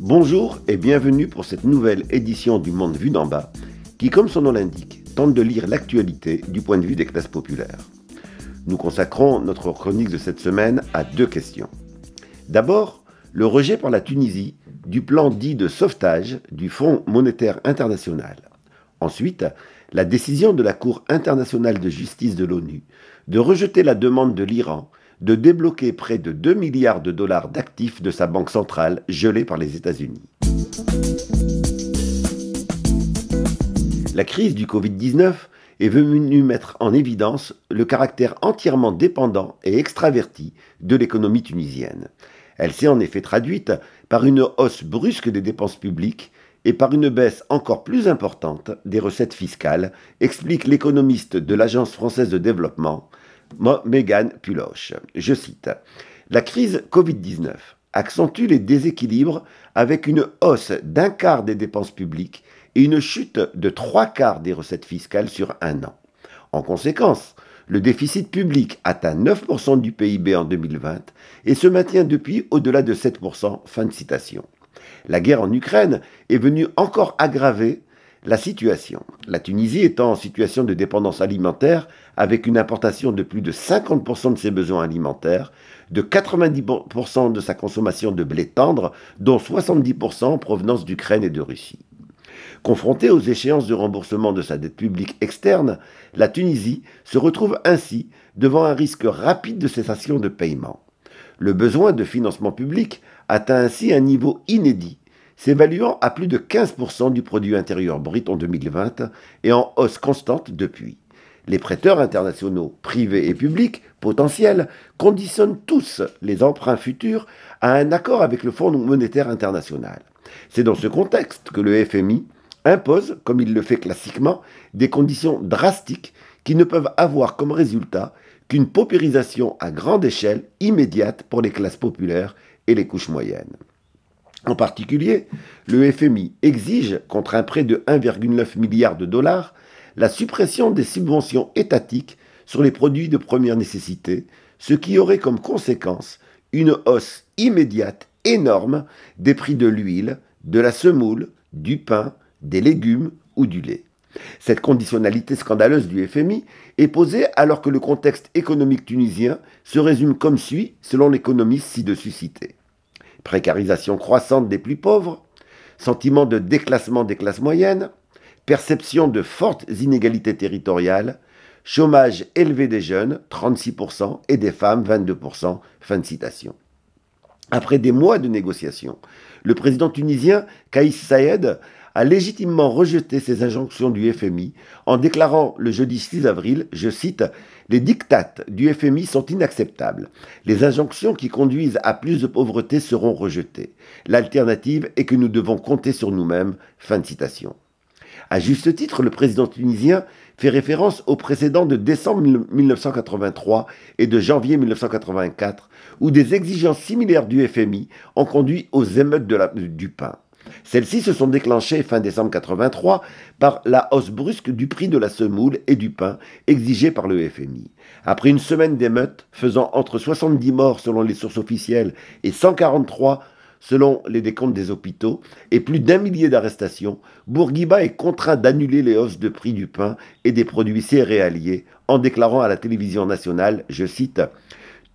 Bonjour et bienvenue pour cette nouvelle édition du Monde vu d'en bas, qui, comme son nom l'indique, tente de lire l'actualité du point de vue des classes populaires. Nous consacrons notre chronique de cette semaine à deux questions. D'abord, le rejet par la Tunisie du plan dit de sauvetage du Fonds monétaire international. Ensuite, la décision de la Cour internationale de justice de l'ONU de rejeter la demande de l'Iran de débloquer près de 2 milliards de dollars d'actifs de sa banque centrale gelée par les États-Unis. La crise du Covid-19 est venue mettre en évidence le caractère entièrement dépendant et extraverti de l'économie tunisienne. Elle s'est en effet traduite par une hausse brusque des dépenses publiques et par une baisse encore plus importante des recettes fiscales, explique l'économiste de l'Agence française de développement, Megan Puloche. Je cite La crise Covid-19 accentue les déséquilibres avec une hausse d'un quart des dépenses publiques et une chute de trois quarts des recettes fiscales sur un an. En conséquence, le déficit public atteint 9% du PIB en 2020 et se maintient depuis au-delà de 7%. Fin de citation la guerre en Ukraine est venue encore aggraver la situation. La Tunisie étant en situation de dépendance alimentaire avec une importation de plus de 50% de ses besoins alimentaires, de 90% de sa consommation de blé tendre, dont 70% en provenance d'Ukraine et de Russie. Confrontée aux échéances de remboursement de sa dette publique externe, la Tunisie se retrouve ainsi devant un risque rapide de cessation de paiement. Le besoin de financement public atteint ainsi un niveau inédit, s'évaluant à plus de 15% du produit intérieur brut en 2020 et en hausse constante depuis. Les prêteurs internationaux, privés et publics, potentiels, conditionnent tous les emprunts futurs à un accord avec le Fonds monétaire international. C'est dans ce contexte que le FMI impose, comme il le fait classiquement, des conditions drastiques qui ne peuvent avoir comme résultat qu'une paupérisation à grande échelle immédiate pour les classes populaires et les couches moyennes. En particulier, le FMI exige, contre un prêt de 1,9 milliard de dollars, la suppression des subventions étatiques sur les produits de première nécessité, ce qui aurait comme conséquence une hausse immédiate énorme des prix de l'huile, de la semoule, du pain, des légumes ou du lait. Cette conditionnalité scandaleuse du FMI est posée alors que le contexte économique tunisien se résume comme suit, selon l'économiste ci-dessus cité. Précarisation croissante des plus pauvres, sentiment de déclassement des classes moyennes, perception de fortes inégalités territoriales, chômage élevé des jeunes, 36%, et des femmes, 22%. Fin de citation. Après des mois de négociations, le président tunisien Kaïs Saïd, a légitimement rejeté ces injonctions du FMI en déclarant le jeudi 6 avril, je cite, Les dictates du FMI sont inacceptables. Les injonctions qui conduisent à plus de pauvreté seront rejetées. L'alternative est que nous devons compter sur nous-mêmes. Fin de citation. À juste titre, le président tunisien fait référence au précédent de décembre 1983 et de janvier 1984, où des exigences similaires du FMI ont conduit aux émeutes du pain. Celles-ci se sont déclenchées fin décembre 83 par la hausse brusque du prix de la semoule et du pain exigée par le FMI. Après une semaine d'émeutes faisant entre 70 morts selon les sources officielles et 143 selon les décomptes des hôpitaux, et plus d'un millier d'arrestations, Bourguiba est contraint d'annuler les hausses de prix du pain et des produits céréaliers en déclarant à la télévision nationale, je cite,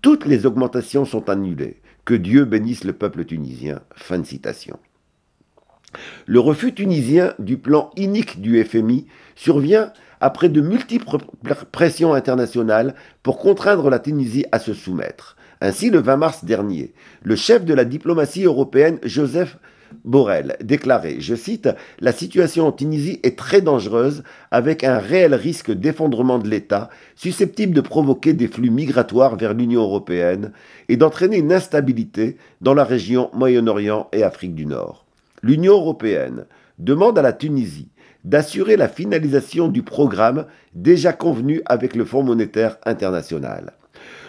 Toutes les augmentations sont annulées. Que Dieu bénisse le peuple tunisien. Fin de citation. Le refus tunisien du plan inique du FMI survient après de multiples pressions internationales pour contraindre la Tunisie à se soumettre. Ainsi, le 20 mars dernier, le chef de la diplomatie européenne, Joseph Borrell déclarait, je cite, La situation en Tunisie est très dangereuse avec un réel risque d'effondrement de l'État susceptible de provoquer des flux migratoires vers l'Union européenne et d'entraîner une instabilité dans la région Moyen-Orient et Afrique du Nord l'Union européenne demande à la Tunisie d'assurer la finalisation du programme déjà convenu avec le Fonds monétaire international.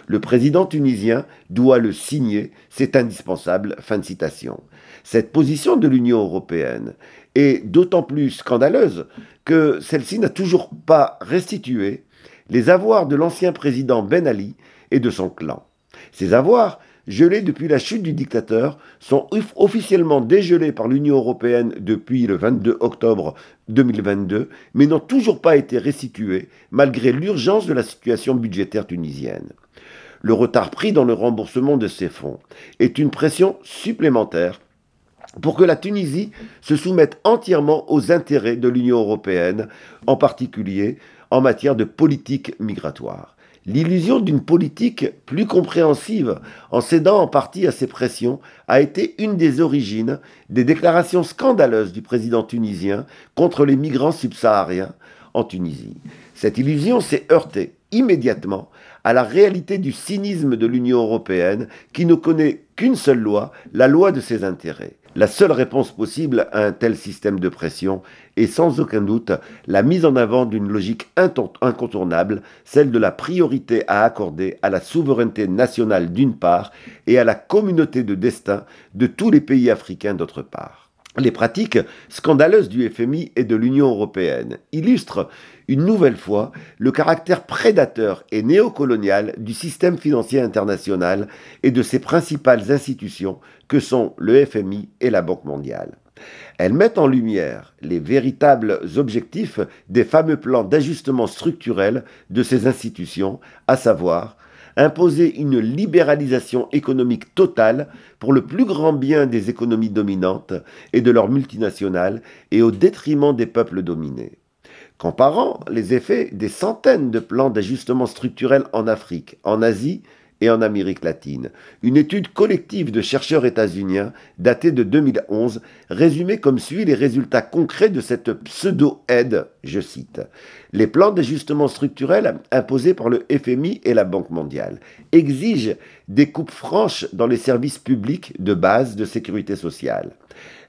Le président tunisien doit le signer, c'est indispensable. Fin de citation. Cette position de l'Union européenne est d'autant plus scandaleuse que celle-ci n'a toujours pas restitué les avoirs de l'ancien président Ben Ali et de son clan. Ces avoirs gelés depuis la chute du dictateur, sont officiellement dégelés par l'Union européenne depuis le 22 octobre 2022, mais n'ont toujours pas été restitués malgré l'urgence de la situation budgétaire tunisienne. Le retard pris dans le remboursement de ces fonds est une pression supplémentaire pour que la Tunisie se soumette entièrement aux intérêts de l'Union européenne, en particulier en matière de politique migratoire. L'illusion d'une politique plus compréhensive, en cédant en partie à ces pressions, a été une des origines des déclarations scandaleuses du président tunisien contre les migrants subsahariens en Tunisie. Cette illusion s'est heurtée immédiatement à la réalité du cynisme de l'Union européenne qui ne connaît qu'une seule loi, la loi de ses intérêts. La seule réponse possible à un tel système de pression est sans aucun doute la mise en avant d'une logique incontournable, celle de la priorité à accorder à la souveraineté nationale d'une part et à la communauté de destin de tous les pays africains d'autre part les pratiques scandaleuses du FMI et de l'Union européenne illustrent une nouvelle fois le caractère prédateur et néocolonial du système financier international et de ses principales institutions que sont le FMI et la Banque mondiale. Elles mettent en lumière les véritables objectifs des fameux plans d'ajustement structurel de ces institutions, à savoir imposer une libéralisation économique totale pour le plus grand bien des économies dominantes et de leurs multinationales et au détriment des peuples dominés. Comparant les effets des centaines de plans d'ajustement structurel en Afrique, en Asie, et en Amérique latine. Une étude collective de chercheurs états-uniens, datée de 2011, résumait comme suit les résultats concrets de cette pseudo-aide, je cite, Les plans d'ajustement structurel imposés par le FMI et la Banque mondiale exigent des coupes franches dans les services publics de base de sécurité sociale.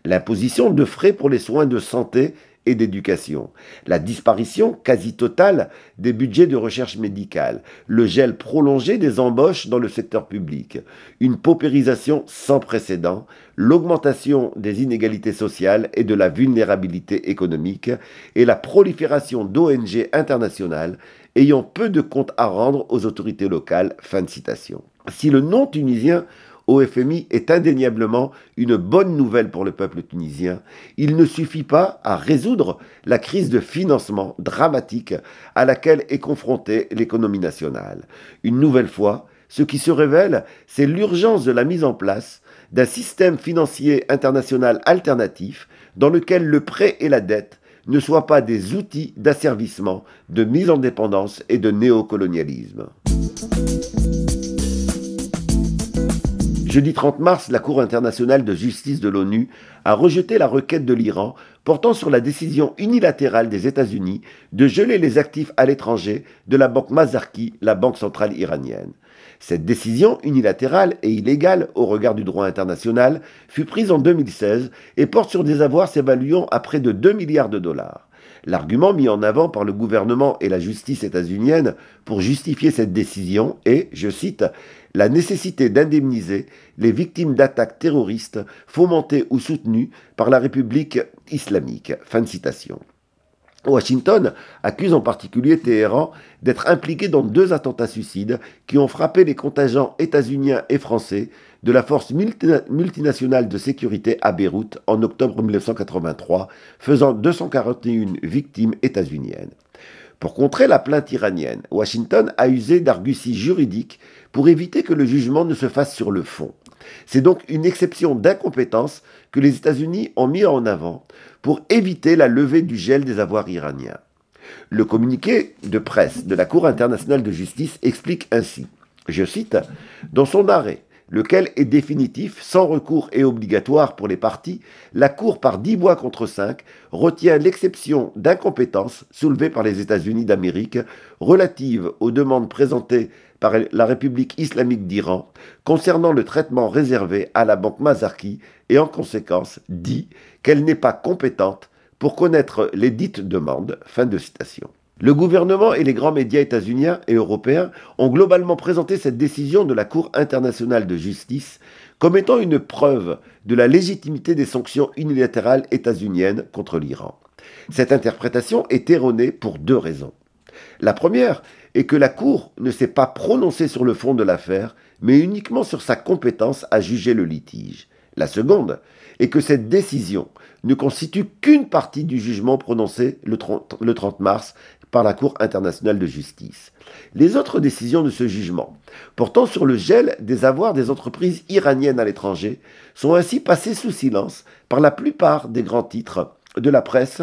L'imposition de frais pour les soins de santé et d'éducation, la disparition quasi totale des budgets de recherche médicale, le gel prolongé des embauches dans le secteur public, une paupérisation sans précédent, l'augmentation des inégalités sociales et de la vulnérabilité économique, et la prolifération d'ONG internationales ayant peu de comptes à rendre aux autorités locales. Fin de citation. Si le non tunisien au FMI est indéniablement une bonne nouvelle pour le peuple tunisien. Il ne suffit pas à résoudre la crise de financement dramatique à laquelle est confrontée l'économie nationale. Une nouvelle fois, ce qui se révèle, c'est l'urgence de la mise en place d'un système financier international alternatif dans lequel le prêt et la dette ne soient pas des outils d'asservissement, de mise en dépendance et de néocolonialisme. Jeudi 30 mars, la Cour internationale de justice de l'ONU a rejeté la requête de l'Iran portant sur la décision unilatérale des États-Unis de geler les actifs à l'étranger de la banque Mazarki, la banque centrale iranienne. Cette décision unilatérale et illégale au regard du droit international fut prise en 2016 et porte sur des avoirs s'évaluant à près de 2 milliards de dollars. L'argument mis en avant par le gouvernement et la justice états-unienne pour justifier cette décision est, je cite, la nécessité d'indemniser les victimes d'attaques terroristes fomentées ou soutenues par la République islamique. Fin de citation. Washington accuse en particulier Téhéran d'être impliqué dans deux attentats suicides qui ont frappé les contingents états-uniens et français de la force multinationale de sécurité à Beyrouth en octobre 1983, faisant 241 victimes états-uniennes. Pour contrer la plainte iranienne, Washington a usé d'arguties juridiques pour éviter que le jugement ne se fasse sur le fond. C'est donc une exception d'incompétence que les États-Unis ont mis en avant pour éviter la levée du gel des avoirs iraniens. Le communiqué de presse de la Cour internationale de justice explique ainsi, je cite, Dans son arrêt, lequel est définitif, sans recours et obligatoire pour les parties, la Cour par dix voix contre 5 retient l'exception d'incompétence soulevée par les États-Unis d'Amérique relative aux demandes présentées par la République islamique d'Iran concernant le traitement réservé à la banque Mazarki et en conséquence dit qu'elle n'est pas compétente pour connaître les dites demandes. Fin de citation. Le gouvernement et les grands médias états-uniens et européens ont globalement présenté cette décision de la Cour internationale de justice comme étant une preuve de la légitimité des sanctions unilatérales états-uniennes contre l'Iran. Cette interprétation est erronée pour deux raisons. La première est que la Cour ne s'est pas prononcée sur le fond de l'affaire, mais uniquement sur sa compétence à juger le litige. La seconde est que cette décision ne constitue qu'une partie du jugement prononcé le 30, mars par la Cour internationale de justice. Les autres décisions de ce jugement, portant sur le gel des avoirs des entreprises iraniennes à l'étranger, sont ainsi passées sous silence par la plupart des grands titres de la presse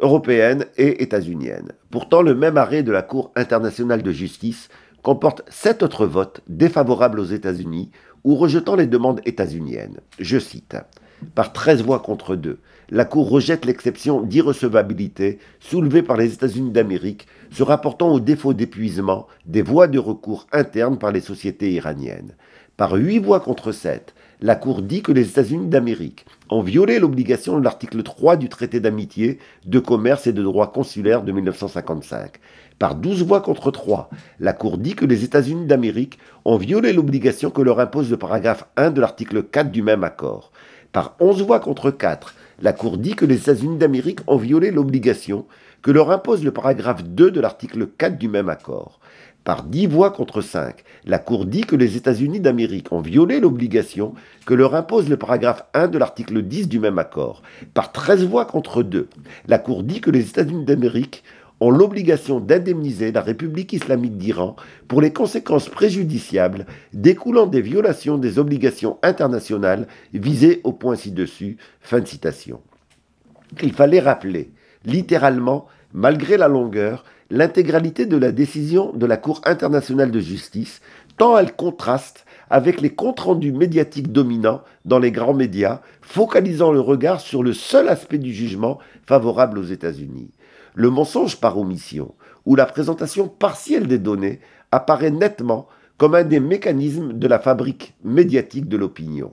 européenne et états-unienne. Pourtant, le même arrêt de la Cour internationale de justice comporte sept autres votes défavorables aux États-Unis ou rejetant les demandes états-uniennes. Je cite. Par 13 voix contre 2, la Cour rejette l'exception d'irrecevabilité soulevée par les États-Unis d'Amérique se rapportant au défaut d'épuisement des voies de recours internes par les sociétés iraniennes. Par huit voix contre 7, la Cour dit que les États-Unis d'Amérique ont violé l'obligation de l'article 3 du traité d'amitié, de commerce et de droit consulaire de 1955. Par 12 voix contre 3, la Cour dit que les États-Unis d'Amérique ont violé l'obligation que leur impose le paragraphe 1 de l'article 4 du même accord. Par 11 voix contre 4, la Cour dit que les États-Unis d'Amérique ont violé l'obligation que leur impose le paragraphe 2 de l'article 4 du même accord par dix voix contre cinq, la Cour dit que les États-Unis d'Amérique ont violé l'obligation que leur impose le paragraphe 1 de l'article 10 du même accord. Par 13 voix contre 2, la Cour dit que les États-Unis d'Amérique ont l'obligation d'indemniser la République islamique d'Iran pour les conséquences préjudiciables découlant des violations des obligations internationales visées au point ci-dessus. Fin de citation. Il fallait rappeler, littéralement, malgré la longueur, l'intégralité de la décision de la Cour internationale de justice, tant elle contraste avec les comptes rendus médiatiques dominants dans les grands médias, focalisant le regard sur le seul aspect du jugement favorable aux États-Unis. Le mensonge par omission, ou la présentation partielle des données, apparaît nettement comme un des mécanismes de la fabrique médiatique de l'opinion.